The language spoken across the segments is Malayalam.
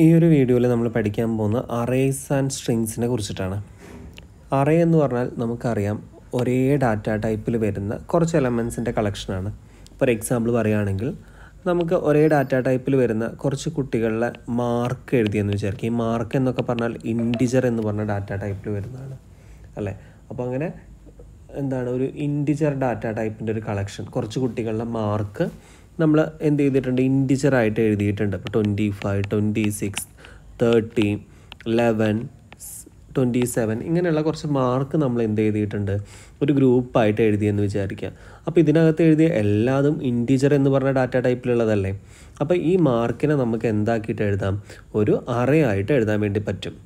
ഈ ഒരു വീഡിയോയിൽ നമ്മൾ പഠിക്കാൻ പോകുന്ന അറേസ് ആൻഡ് സ്ട്രിങ്സിനെ കുറിച്ചിട്ടാണ് അറേ എന്ന് പറഞ്ഞാൽ നമുക്കറിയാം ഒരേ ഡാറ്റ ടൈപ്പിൽ വരുന്ന കുറച്ച് എലമെൻസിൻ്റെ കളക്ഷനാണ് ഫോർ എക്സാമ്പിൾ പറയുകയാണെങ്കിൽ നമുക്ക് ഒരേ ഡാറ്റ ടൈപ്പിൽ വരുന്ന കുറച്ച് കുട്ടികളുടെ മാർക്ക് എഴുതിയെന്ന് വിചാരിക്കും ഈ മാർക്ക് എന്നൊക്കെ പറഞ്ഞാൽ ഇൻഡിജർ എന്ന് പറഞ്ഞ ഡാറ്റ ടൈപ്പിൽ വരുന്നതാണ് അല്ലേ അപ്പോൾ അങ്ങനെ എന്താണ് ഒരു ഇൻഡിജർ ഡാറ്റ ടൈപ്പിൻ്റെ ഒരു കളക്ഷൻ കുറച്ച് കുട്ടികളുടെ മാർക്ക് നമ്മൾ എന്ത് ചെയ്തിട്ടുണ്ട് ഇൻഡിജറായിട്ട് എഴുതിയിട്ടുണ്ട് അപ്പോൾ twenty five twenty six thirty eleven twenty seven ഇങ്ങനെയുള്ള കുറച്ച് മാർക്ക് നമ്മൾ എന്ത് ചെയ്തിട്ടുണ്ട് ഒരു ഗ്രൂപ്പായിട്ട് എഴുതിയെന്ന് വിചാരിക്കുക അപ്പോൾ ഇതിനകത്ത് എഴുതിയ എല്ലാതും ഇൻറ്റീജർ എന്ന് പറഞ്ഞ ഡാറ്റ ടൈപ്പിലുള്ളതല്ലേ അപ്പോൾ ഈ മാർക്കിനെ നമുക്ക് എന്താക്കിയിട്ട് എഴുതാം ഒരു അറേ ആയിട്ട് എഴുതാൻ വേണ്ടി പറ്റും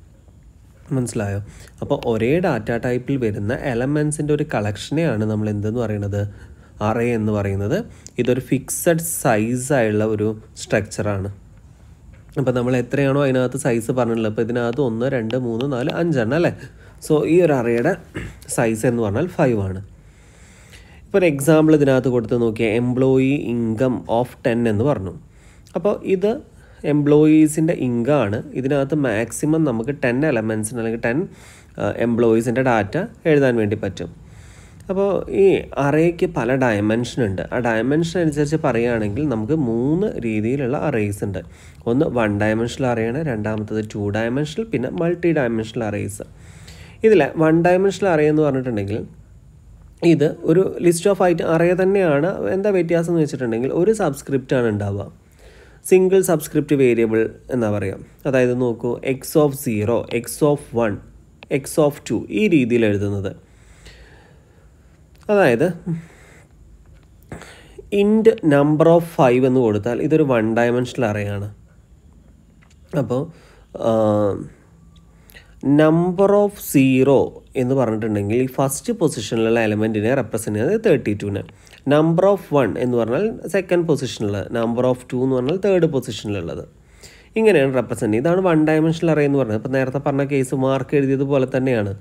മനസ്സിലായോ അപ്പോൾ ഒരേ ഡാറ്റ ടൈപ്പിൽ വരുന്ന എലമെൻസിൻ്റെ ഒരു കളക്ഷനെയാണ് നമ്മൾ എന്തെന്ന് പറയുന്നത് അറേ എന്ന് പറയുന്നത് ഇതൊരു ഫിക്സഡ് സൈസായുള്ള ഒരു സ്ട്രക്ചറാണ് അപ്പോൾ നമ്മൾ എത്രയാണോ അതിനകത്ത് സൈസ് പറഞ്ഞിട്ടുള്ളത് അപ്പോൾ ഇതിനകത്ത് ഒന്ന് രണ്ട് മൂന്ന് നാല് അഞ്ചെണ്ണം അല്ലേ സോ ഈ ഒരു അറയുടെ സൈസ് എന്ന് പറഞ്ഞാൽ ഫൈവ് ആണ് ഇപ്പോൾ ഒരു എക്സാമ്പിൾ ഇതിനകത്ത് കൊടുത്ത് നോക്കിയാൽ എംപ്ലോയി ഇൻകം ഓഫ് ടെൻ എന്ന് പറഞ്ഞു അപ്പോൾ ഇത് എംപ്ലോയീസിൻ്റെ ആണ് ഇതിനകത്ത് മാക്സിമം നമുക്ക് ടെൻ എലമെൻസിന് അല്ലെങ്കിൽ ടെൻ എംപ്ലോയീസിൻ്റെ ഡാറ്റ എഴുതാൻ വേണ്ടി പറ്റും അപ്പോൾ ഈ അറേക്ക് പല ഡയമെൻഷൻ ഉണ്ട് ആ ഡയമെൻഷൻ അനുസരിച്ച് പറയുകയാണെങ്കിൽ നമുക്ക് മൂന്ന് രീതിയിലുള്ള അറേസ് ഉണ്ട് ഒന്ന് വൺ ഡയമെൻഷണൽ അറേയാണ് രണ്ടാമത്തത് ടു ഡയമെൻഷണൽ പിന്നെ മൾട്ടി ഡയമെൻഷണൽ അറേസ് ഇതിൽ വൺ ഡയമെൻഷണൽ അറേ എന്ന് പറഞ്ഞിട്ടുണ്ടെങ്കിൽ ഇത് ഒരു ലിസ്റ്റ് ഓഫ് ഐറ്റം അറേ തന്നെയാണ് എന്താ വ്യത്യാസം എന്ന് വെച്ചിട്ടുണ്ടെങ്കിൽ ഒരു സബ്സ്ക്രിപ്റ്റാണ് ഉണ്ടാവുക സിംഗിൾ സബ്സ്ക്രിപ്റ്റ് വേരിയബിൾ എന്നാ പറയാം അതായത് നോക്കൂ x of zero x of one x of two ഈ രീതിയിൽ എഴുതുന്നത് അതായത് ഇൻഡ് നമ്പർ ഓഫ് ഫൈവ് എന്ന് കൊടുത്താൽ ഇതൊരു വൺ ഡയമെൻഷനൽ അറയാണ് അപ്പോൾ നമ്പർ ഓഫ് സീറോ എന്ന് പറഞ്ഞിട്ടുണ്ടെങ്കിൽ ഈ ഫസ്റ്റ് പൊസിഷനിലുള്ള എലമെൻറ്റിനെ റെപ്രസെൻറ്റ് ചെയ്യുന്നത് തേർട്ടി ടുവിന് നമ്പർ ഓഫ് വൺ എന്ന് പറഞ്ഞാൽ സെക്കൻഡ് പൊസിഷനിലുള്ള നമ്പർ ഓഫ് ടു എന്ന് പറഞ്ഞാൽ തേർഡ് പൊസിഷനിലുള്ളത് ഇങ്ങനെയാണ് റെപ്രസെൻറ്റ് ചെയ്യുന്നത് ഇതാണ് വൺ ഡയമെൻഷനിൽ അറേ എന്ന് പറഞ്ഞത് ഇപ്പോൾ നേരത്തെ പറഞ്ഞ കേസ് മാർക്ക് എഴുതിയത് പോലെ തന്നെയാണ്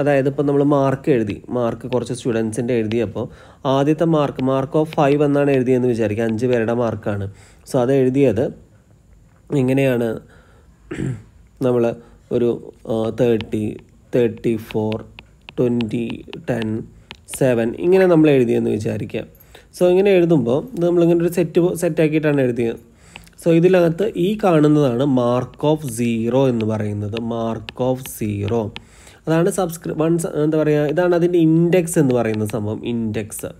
അതായത് ഇപ്പോൾ നമ്മൾ മാർക്ക് എഴുതി മാർക്ക് കുറച്ച് സ്റ്റുഡൻസിൻ്റെ എഴുതി അപ്പോൾ ആദ്യത്തെ മാർക്ക് മാർക്ക് ഓഫ് ഫൈവ് എന്നാണ് എഴുതിയെന്ന് വിചാരിക്കുക അഞ്ച് പേരുടെ മാർക്കാണ് സോ അത് എഴുതിയത് ഇങ്ങനെയാണ് നമ്മൾ ഒരു thirty thirty four twenty ten seven ഇങ്ങനെ നമ്മൾ എഴുതിയെന്ന് വിചാരിക്കുക സോ ഇങ്ങനെ എഴുതുമ്പോൾ നമ്മളിങ്ങനെ ഒരു സെറ്റ് സെറ്റാക്കിയിട്ടാണ് എഴുതിയത് സോ ഇതിനകത്ത് ഈ കാണുന്നതാണ് മാർക്ക് ഓഫ് സീറോ എന്ന് പറയുന്നത് മാർക്ക് ഓഫ് സീറോ അതാണ് സബ്സ്ക്രി വൺ എന്താ പറയുക ഇതാണ് അതിൻ്റെ ഇൻഡെക്സ് എന്ന് പറയുന്ന സംഭവം ഇൻഡെക്സ്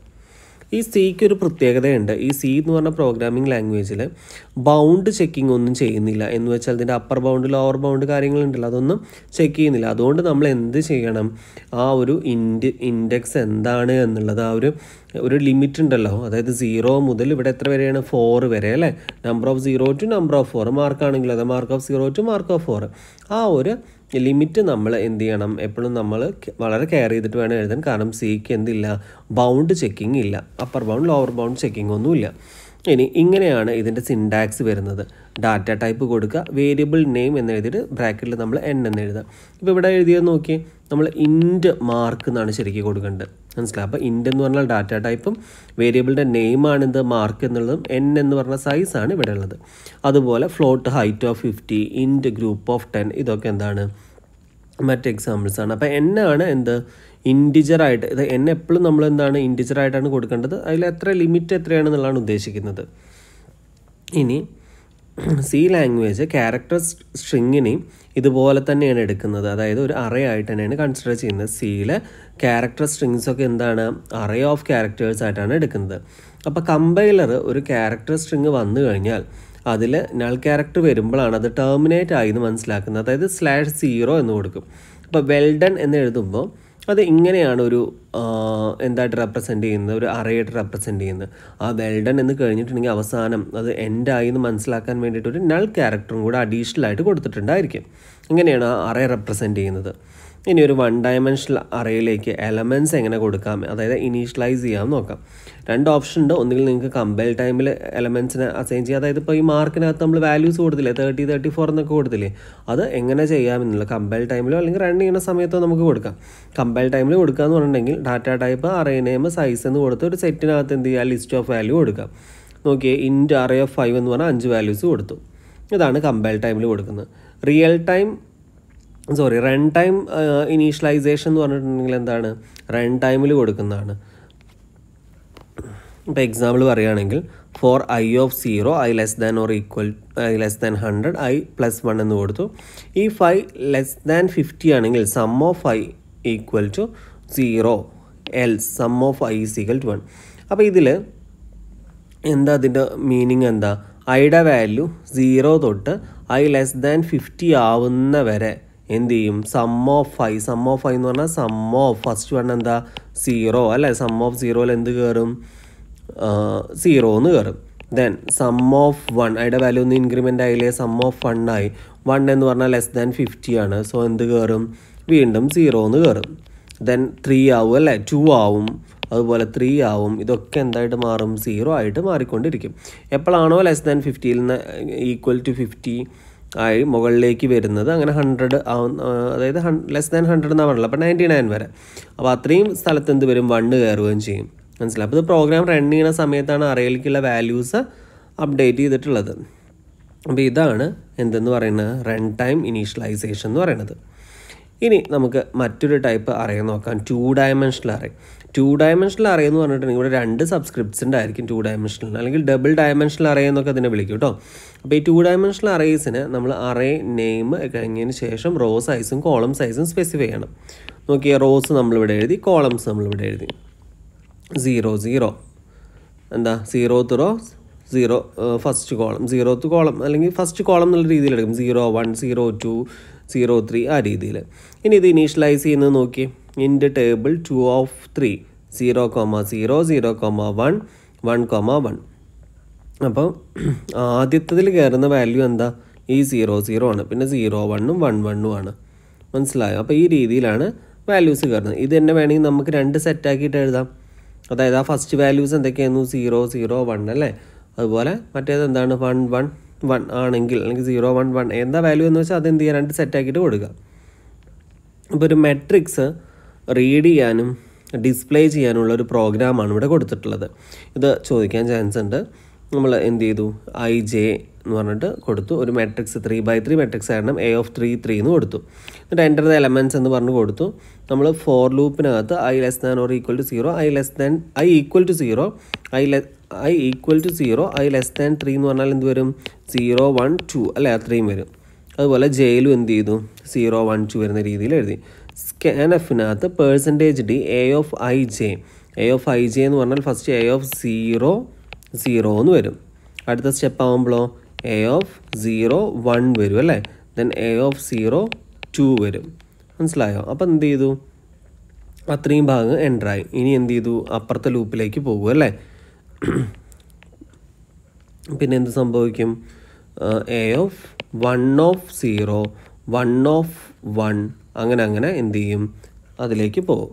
ഈ സിക്ക് ഒരു പ്രത്യേകതയുണ്ട് ഈ സി എന്ന് പറഞ്ഞ പ്രോഗ്രാമിംഗ് ലാംഗ്വേജിൽ ബൗണ്ട് ചെക്കിംഗ് ഒന്നും ചെയ്യുന്നില്ല എന്ന് വെച്ചാൽ അതിൻ്റെ അപ്പർ ബൗണ്ട് ലോവർ ബൗണ്ട് കാര്യങ്ങളുണ്ടല്ലോ അതൊന്നും ചെക്ക് ചെയ്യുന്നില്ല അതുകൊണ്ട് നമ്മൾ എന്ത് ചെയ്യണം ആ ഒരു ഇൻഡ് ഇൻഡെക്സ് എന്താണ് എന്നുള്ളത് ആ ഒരു ഒരു ലിമിറ്റ് ഉണ്ടല്ലോ അതായത് സീറോ മുതൽ ഇവിടെ എത്ര വരെയാണ് ഫോർ വരെ അല്ലേ number of zero to number of four മാർക്കാണെങ്കിൽ അതെ mark of zero to mark of four ആ ഒരു ലിമിറ്റ് നമ്മൾ എന്ത് ചെയ്യണം എപ്പോഴും നമ്മൾ വളരെ കെയർ ചെയ്തിട്ട് വേണം എഴുതാൻ കാരണം സിക്ക് എന്തില്ല ബൗണ്ട് ചെക്കിംഗ് ഇല്ല upper bound lower bound checking ഒന്നുമില്ല ഇനി ഇങ്ങനെയാണ് ഇതിൻ്റെ സിൻഡാക്സ് വരുന്നത് ഡാറ്റ ടൈപ്പ് കൊടുക്കുക വേരിയബിൾ നെയിം എന്നെഴുതിയിട്ട് ബ്രാക്കറ്റിൽ നമ്മൾ എൻ എന്ന് എഴുതുക ഇപ്പോൾ ഇവിടെ എഴുതിയത് നോക്കി നമ്മൾ ഇൻറ്റ് മാർക്ക് എന്നാണ് ശരിക്കും കൊടുക്കേണ്ടത് മനസ്സിലായി അപ്പോൾ ഇൻഡ് എന്ന് പറഞ്ഞാൽ ഡാറ്റ ടൈപ്പും വേരിയബിളിൻ്റെ നെയിമാണ് ഇത് മാർക്ക് എന്നുള്ളതും എൻ എന്ന് പറഞ്ഞ സൈസാണ് ഇവിടെ ഉള്ളത് അതുപോലെ float height of fifty int group of ten ഇതൊക്കെ എന്താണ് മറ്റ് എക്സാമ്പിൾസ് ആണ് അപ്പോൾ എൻ ആണ് എന്ത് ഇൻഡിജറായിട്ട് ഇത് എൻ എപ്പോഴും നമ്മൾ എന്താണ് ഇൻഡിജറായിട്ടാണ് കൊടുക്കേണ്ടത് അതിൽ എത്ര ലിമിറ്റ് എത്രയാണെന്നുള്ളതാണ് ഉദ്ദേശിക്കുന്നത് ഇനി സി ലാംഗ്വേജ് ക്യാരക്ടർ സ്ട്രിങ്ങിനെയും ഇതുപോലെ തന്നെയാണ് എടുക്കുന്നത് അതായത് ഒരു അറേ ആയിട്ട് തന്നെയാണ് കൺസിഡർ ചെയ്യുന്നത് സിയിലെ ക്യാരക്ടർ സ്ട്രിങ്സ് ഒക്കെ എന്താണ് അറേ ഓഫ് ക്യാരക്ടേഴ്സ് ആയിട്ടാണ് എടുക്കുന്നത് അപ്പോൾ കമ്പൈലർ ഒരു ക്യാരക്ടർ സ്ട്രിങ് വന്നു കഴിഞ്ഞാൽ അതിൽ നൾ ക്യാരക്ടർ വരുമ്പോഴാണ് അത് ടെർമിനേറ്റ് ആയി എന്ന് മനസ്സിലാക്കുന്നത് അതായത് സ്ലാഷ് സീറോ എന്ന് കൊടുക്കും അപ്പോൾ വെൽഡൺ എന്ന് എഴുതുമ്പോൾ അത് ഇങ്ങനെയാണ് ഒരു എന്തായിട്ട് റെപ്രസെൻ്റ് ചെയ്യുന്നത് ഒരു അറയായിട്ട് റെപ്രസെൻ്റ് ചെയ്യുന്നത് ആ വെൽഡൺ എന്ന് കഴിഞ്ഞിട്ടുണ്ടെങ്കിൽ അവസാനം അത് എൻഡായി എന്ന് മനസ്സിലാക്കാൻ വേണ്ടിയിട്ട് ഒരു നൾ ക്യാരക്ടറും കൂടെ അഡീഷണലായിട്ട് ആയിട്ട് കൊടുത്തിട്ടുണ്ടായിരിക്കും ഇങ്ങനെയാണ് ആ അറേ റെപ്രസെൻ്റ് ചെയ്യുന്നത് ഇനി ഒരു വൺ ഡയമെൻഷണൽ അറയിലേക്ക് എലമെൻറ്റ്സ് എങ്ങനെ കൊടുക്കാം അതായത് ഇനീഷ്യലൈസ് ചെയ്യാം നോക്കാം രണ്ട് ഓപ്ഷൻ ഉണ്ട് ഒന്നുകിൽ നിങ്ങൾക്ക് കമ്പയർ ടൈമിൽ എലമെൻറ്റ്സിനെ അസൈൻ ചെയ്യാം അതായത് ഇപ്പോൾ ഈ മാർക്കിനകത്ത് നമ്മൾ വാല്യൂസ് കൊടുത്തില്ലേ തേർട്ടി തേർട്ടി ഫോർ എന്നൊക്കെ കൊടുത്തില്ലേ അത് എങ്ങനെ ചെയ്യാമെന്നുള്ള കമ്പയർ ടൈമിലോ അല്ലെങ്കിൽ റൺ ചെയ്യുന്ന സമയത്തോ നമുക്ക് കൊടുക്കാം കമ്പയർ ടൈമിൽ കൊടുക്കുക എന്ന് പറഞ്ഞിട്ടുണ്ടെങ്കിൽ data type array name size എന്ന് കൊടുത്ത് ഒരു സെറ്റിനകത്ത് എന്ത് ചെയ്യുക ലിസ്റ്റ് ഓഫ് വാല്യൂ കൊടുക്കാം നോക്കിയേ ഇൻറ്റ് അറേ ഓഫ് ഫൈവ് എന്ന് പറഞ്ഞാൽ അഞ്ച് വാല്യൂസ് കൊടുത്തു ഇതാണ് കമ്പയർ ടൈമിൽ കൊടുക്കുന്നത് real time sorry run time initialization എന്ന് പറഞ്ഞിട്ടുണ്ടെങ്കിൽ എന്താണ് റൺ ടൈമിൽ കൊടുക്കുന്നതാണ് ഇപ്പോൾ എക്സാമ്പിൾ പറയുകയാണെങ്കിൽ for i of zero i less than or equal i less than hundred i plus one എന്ന് കൊടുത്തു ഈ ഫൈവ് ലെസ് ദാൻ ഫിഫ്റ്റി ആണെങ്കിൽ sum of i equal to zero L sum of i is equal to one അപ്പോൾ ഇതിൽ എന്താ അതിൻ്റെ മീനിങ് എന്താ ഐയുടെ വാല്യൂ സീറോ തൊട്ട് ഐ ലെസ് ദാൻ ഫിഫ്റ്റി ആവുന്ന വരെ എന്ത് ചെയ്യും sum of i sum of i എന്ന് പറഞ്ഞാൽ സം ഓഫ് ഫസ്റ്റ് വൺ എന്താ സീറോ അല്ലേ സം ഓഫ് സീറോയിൽ എന്ത് കയറും സീറോ എന്ന് കയറും ദെൻ സം ഓഫ് വൺ അതിൻ്റെ വാല്യൂ ഒന്ന് ഇൻക്രിമെൻ്റ് ആയില്ലേ സം ഓഫ് വൺ ആയി വൺ എന്ന് പറഞ്ഞാൽ ലെസ് ദാൻ ഫിഫ്റ്റി ആണ് സോ എന്ത് കയറും വീണ്ടും സീറോ എന്ന് കയറും ദെൻ ത്രീ ആവും അല്ലേ ടു ആവും അതുപോലെ ത്രീ ആവും ഇതൊക്കെ എന്തായിട്ട് മാറും സീറോ ആയിട്ട് മാറിക്കൊണ്ടിരിക്കും എപ്പോഴാണോ ലെസ് ദാൻ ഫിഫ്റ്റിയിൽ നിന്ന് ഈക്വൽ ടു ഫിഫ്റ്റി ആയി മുകളിലേക്ക് വരുന്നത് അങ്ങനെ ഹൺഡ്രഡ് അതായത് ലെസ് ദാൻ ഹൺഡ്രഡ് എന്നാണ് പറഞ്ഞത് അപ്പോൾ നയൻറ്റി നയൻ വരെ അപ്പോൾ അത്രയും സ്ഥലത്ത് എന്ത് വരും വണ്ണ് കയറുകയും ചെയ്യും മനസ്സിലായി അപ്പോൾ ഇത് പ്രോഗ്രാം റൺ ചെയ്യുന്ന സമയത്താണ് അറയിലേക്കുള്ള വാല്യൂസ് അപ്ഡേറ്റ് ചെയ്തിട്ടുള്ളത് അപ്പോൾ ഇതാണ് എന്തെന്ന് പറയുന്നത് റൺ ടൈം ഇനീഷ്യലൈസേഷൻ എന്ന് പറയുന്നത് ഇനി നമുക്ക് മറ്റൊരു ടൈപ്പ് അറേ നോക്കാം two dimensional array two array എന്ന് പറഞ്ഞിട്ടുണ്ടെങ്കിൽ ഇവിടെ രണ്ട് സബ്സ്ക്രിപ്റ്റ്സ് ആയിരിക്കും ടു ഡയമെൻഷനൽ അല്ലെങ്കിൽ ഡബിൾ ഡയമെൻഷനൽ അറേ എന്നൊക്കെ അതിനെ വിളിക്കും കേട്ടോ അപ്പോൾ ഈ ടു ഡയമെൻഷനൽ അറേസിന് നമ്മൾ അറേ നെയിം കഴിഞ്ഞതിന് ശേഷം റോ സൈസും കോളം സൈസും സ്പെസിഫൈ ചെയ്യണം നോക്കിയാൽ റോസ് നമ്മളിവിടെ എഴുതി കോളംസ് നമ്മളിവിടെ എഴുതി സീറോ സീറോ എന്താ zeroth zero first column zeroth column അല്ലെങ്കിൽ ഫസ്റ്റ് കോളം എന്നുള്ള രീതിയിൽ എടുക്കും zero one zero two zero three ആ രീതിയിൽ ഇനി ഇത് ഇനീഷ്യലൈസ് ചെയ്യുന്നത് നോക്കിയേ in the table 2 of 3 zero comma zero zero comma one one comma one അപ്പോൾ ആദ്യത്തതിൽ കയറുന്ന വാല്യൂ എന്താ ഈ സീറോ സീറോ ആണ് പിന്നെ സീറോ വണ്ണും വൺ വണ്ണും ആണ് മനസ്സിലായോ അപ്പോൾ ഈ രീതിയിലാണ് വാല്യൂസ് കയറുന്നത് ഇത് തന്നെ വേണമെങ്കിൽ നമുക്ക് രണ്ട് സെറ്റാക്കിയിട്ട് എഴുതാം അതായത് ആ ഫസ്റ്റ് വാല്യൂസ് എന്തൊക്കെയായിരുന്നു സീറോ സീറോ വൺ അല്ലേ അതുപോലെ മറ്റേത് എന്താണ് വൺ വൺ വൺ ആണെങ്കിൽ അല്ലെങ്കിൽ സീറോ വൺ വൺ എന്താ വാല്യൂ എന്ന് വെച്ചാൽ അത് എന്ത് ചെയ്യുക രണ്ട് സെറ്റാക്കിയിട്ട് കൊടുക്കുക അപ്പോൾ ഒരു മെട്രിക്സ് റീഡ് ചെയ്യാനും ഡിസ്പ്ലേ ചെയ്യാനുള്ള ഒരു പ്രോഗ്രാമാണ് ഇവിടെ കൊടുത്തിട്ടുള്ളത് ഇത് ചോദിക്കാൻ ചാൻസ് ഉണ്ട് നമ്മൾ എന്ത് ചെയ്തു ഐ ജെ എന്ന് പറഞ്ഞിട്ട് കൊടുത്തു ഒരു matrix three by three matrix ആയിരുന്നു എ ഓഫ് ത്രീ ത്രീ എന്ന് കൊടുത്തു എന്നിട്ട് എൻ്റർ ദ എലമെൻറ്റ്സ് എന്ന് പറഞ്ഞ് കൊടുത്തു നമ്മൾ ഫോർ ലൂപ്പിനകത്ത് i less than or equal to zero i less than i equal to zero i less i equal to zero i less than three എന്ന് പറഞ്ഞാൽ എന്ത് വരും സീറോ വൺ ടു അല്ലേ അത്രയും വരും അതുപോലെ ജയിലും എന്ത് ചെയ്തു സീറോ വൺ ടു വരുന്ന രീതിയിൽ എഴുതി സ്കാനഫിനകത്ത് percentage d a of i j a of i j എന്ന് പറഞ്ഞാൽ first a of zero zero എന്ന് വരും അടുത്ത സ്റ്റെപ്പ് ആകുമ്പോഴോ എ ഓഫ് സീറോ വൺ വരും അല്ലേ then a of zero two വരും മനസ്സിലായോ അപ്പം എന്ത് ചെയ്തു അത്രയും ഭാഗം എൻ്ററായി ഇനി എന്ത് ചെയ്തു അപ്പുറത്തെ ലൂപ്പിലേക്ക് പോകും അല്ലേ പിന്നെ എന്ത് സംഭവിക്കും a of one of zero one of one അങ്ങനെ അങ്ങനെ എന്ത് ചെയ്യും അതിലേക്ക് പോകും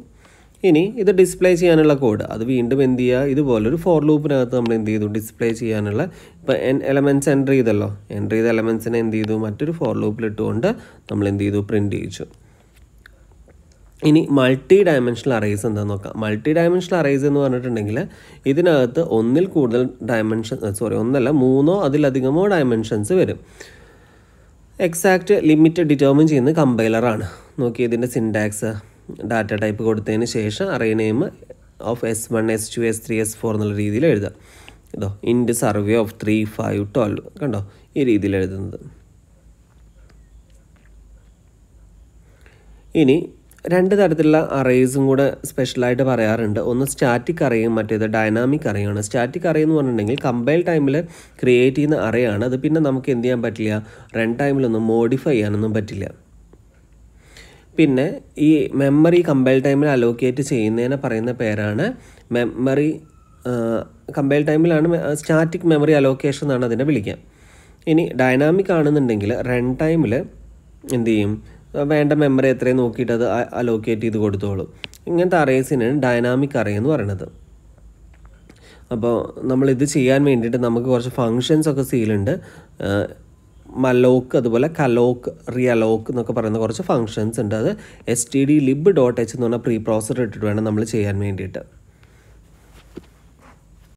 ഇനി ഇത് ഡിസ്പ്ലേ ചെയ്യാനുള്ള കോഡ് അത് വീണ്ടും എന്ത് ചെയ്യുക ഇതുപോലൊരു ഫോർ ലൂപ്പിനകത്ത് നമ്മൾ എന്ത് ചെയ്തു ഡിസ്പ്ലേ ചെയ്യാനുള്ള ഇപ്പോൾ എൻ എലമെൻറ്റ്സ് എൻ്റർ ചെയ്തല്ലോ എൻ്റർ ചെയ്ത എലമെൻസിനെ എന്ത് ചെയ്തു മറ്റൊരു ഫോർ ലൂപ്പിലിട്ടുകൊണ്ട് നമ്മൾ എന്ത് ചെയ്തു പ്രിൻറ്റ് ചെയ്യിച്ചു ഇനി മൾട്ടി ഡയമെൻഷണൽ അറേസ് എന്താണെന്ന് നോക്കാം മൾട്ടി ഡയമെൻഷണൽ അറേസ് എന്ന് പറഞ്ഞിട്ടുണ്ടെങ്കിൽ ഇതിനകത്ത് ഒന്നിൽ കൂടുതൽ ഡയമെൻഷൻ സോറി ഒന്നല്ല മൂന്നോ അതിലധികമോ ഡയമെൻഷൻസ് വരും എക്സാക്റ്റ് ലിമിറ്റ് ഡിറ്റർമിൻ ചെയ്യുന്ന കമ്പൈലറാണ് നോക്കി ഇതിൻ്റെ സിൻഡാക്സ് ഡാറ്റ ടൈപ്പ് കൊടുത്തതിന് ശേഷം array name of s one s two s three s four എന്നുള്ള രീതിയിൽ എഴുതുക കേട്ടോ int survey of three five twelve കണ്ടോ ഈ രീതിയിൽ എഴുതുന്നത് ഇനി രണ്ട് തരത്തിലുള്ള അറേസും കൂടെ സ്പെഷ്യലായിട്ട് പറയാറുണ്ട് ഒന്ന് സ്റ്റാറ്റിക് അറേയും മറ്റേത് ഡൈനാമിക് അറേയാണ് സ്റ്റാറ്റിക് അറേ എന്ന് പറഞ്ഞിട്ടുണ്ടെങ്കിൽ കമ്പൈൽ ടൈമിൽ ക്രിയേറ്റ് ചെയ്യുന്ന അറേയാണ് അത് പിന്നെ നമുക്ക് എന്ത് ചെയ്യാൻ പറ്റില്ല റൺ ടൈമിലൊന്നും മോഡിഫൈ ചെയ്യാനൊന്നും പറ്റില്ല പിന്നെ ഈ മെമ്മറി കമ്പൈൽ ടൈമിൽ അലോക്കേറ്റ് ചെയ്യുന്നതിനെ പറയുന്ന പേരാണ് മെമ്മറി കമ്പൈൽ ടൈമിലാണ് സ്റ്റാറ്റിക് മെമ്മറി അലോക്കേഷൻ എന്നാണ് അതിനെ വിളിക്കുക ഇനി ഡൈനാമിക് ആണെന്നുണ്ടെങ്കിൽ റൺ ടൈമിൽ എന്ത് ചെയ്യും വേണ്ട മെമ്മറി എത്രയും നോക്കിയിട്ട് അത് അലോക്കേറ്റ് ചെയ്ത് കൊടുത്തോളും ഇങ്ങനത്തെ അറേസിനാണ് ഡൈനാമിക് അറേ എന്ന് പറയുന്നത് അപ്പോൾ നമ്മളിത് ചെയ്യാൻ വേണ്ടിയിട്ട് നമുക്ക് കുറച്ച് ഫങ്ഷൻസ് ഒക്കെ സീലുണ്ട് മലോക്ക് അതുപോലെ കലോക്ക് റിയലോക്ക് എന്നൊക്കെ പറയുന്ന കുറച്ച് ഫങ്ഷൻസ് ഉണ്ട് അത് s t d lib dot h എന്ന് പറഞ്ഞ പ്രീ പ്രോസർ ഇട്ടിട്ട് വേണം നമ്മൾ ചെയ്യാൻ വേണ്ടിയിട്ട്